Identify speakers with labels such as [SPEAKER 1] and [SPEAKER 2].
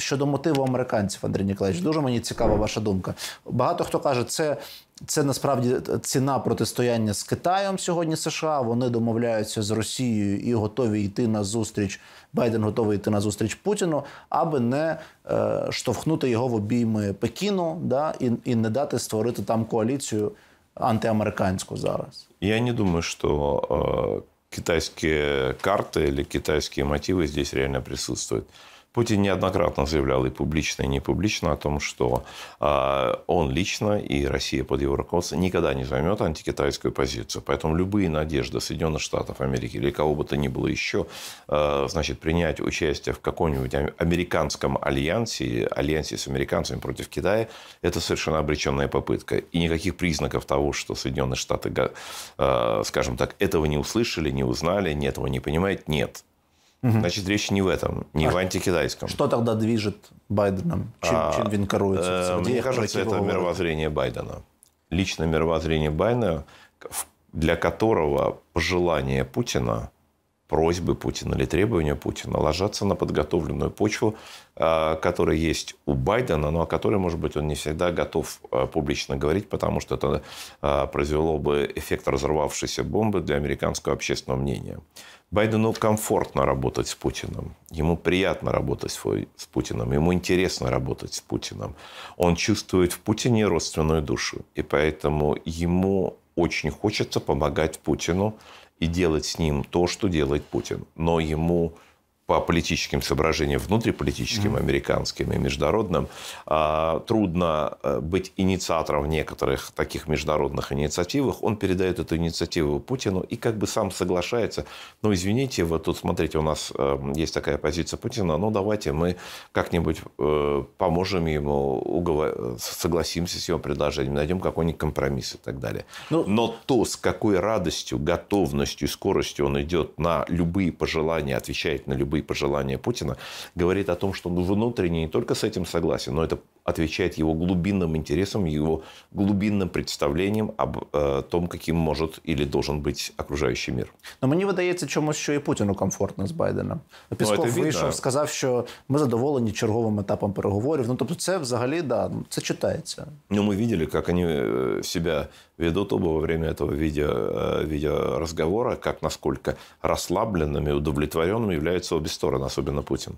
[SPEAKER 1] щодо мотиву американців, Андрій Ніколаївич, дуже мені цікава ваша думка. Багато хто каже, це це насправді ціна протистояння з Китаєм сьогодні. США вони домовляються з Росією і готові йти на зустріч. Байден готовий йти на зустріч Путіну, аби не е, штовхнути його в обійми Пекіну, да і, і не дати створити там коаліцію антиамериканську зараз.
[SPEAKER 2] Я не думаю, що е, э, китайські карти або китайські мотиви здесь реально присутствують. Путин неоднократно заявлял и публично, и не публично о том, что а, он лично и Россия под его руководством никогда не займет антикитайскую позицию. Поэтому любые надежды Соединенных Штатов Америки или кого бы то ни было еще, а, значит, принять участие в каком-нибудь американском альянсе, альянсе с американцами против Китая, это совершенно обреченная попытка. И никаких признаков того, что Соединенные Штаты, а, скажем так, этого не услышали, не узнали, этого не понимают, нет. Угу. Значит, речь не в этом, не а в антикитайском. Что тогда движет
[SPEAKER 1] Байденом? Чем, а, чем винкоруется? Э, мне кажется, это мировоззрение
[SPEAKER 2] Байдена. Личное мировоззрение Байдена, для которого пожелание Путина просьбы Путина или требования Путина ложатся на подготовленную почву, а, которая есть у Байдена, но о которой, может быть, он не всегда готов а, публично говорить, потому что это а, произвело бы эффект разорвавшейся бомбы для американского общественного мнения. Байдену комфортно работать с Путиным, ему приятно работать с Путиным, ему интересно работать с Путиным. Он чувствует в Путине родственную душу, и поэтому ему очень хочется помогать Путину и делать с ним то, что делает Путин. Но ему по политическим соображениям, внутриполитическим, американским и международным, а, трудно э, быть инициатором некоторых таких международных инициативах. Он передает эту инициативу Путину и как бы сам соглашается. Ну, извините, вот тут, смотрите, у нас э, есть такая позиция Путина, но ну, давайте мы как-нибудь э, поможем ему, согласимся с его предложением, найдем какой-нибудь компромисс и так далее. Ну... Но то, с какой радостью, готовностью, скоростью он идет на любые пожелания, отвечает на любые и пожелания Путина, говорит о том, что он внутренне не только с этим согласен, но это отвечает его глубинным интересам, его глубинным представлениям об э, том, каким может или должен быть окружающий мир.
[SPEAKER 1] Но мне видається, чомусь, що и Путину комфортно с Байденом. Ну, Песков вышел, вийшов, сказав, що ми задоволені черговим етапом переговорів. Ну тобто, це взагалі да, это читается.
[SPEAKER 2] Ну, мы видели, как они в себе ведут оба во время этого видео, э, видеоразговора, как насколько расслабленными, удовлетворенными являются обе стороны, особенно Путин.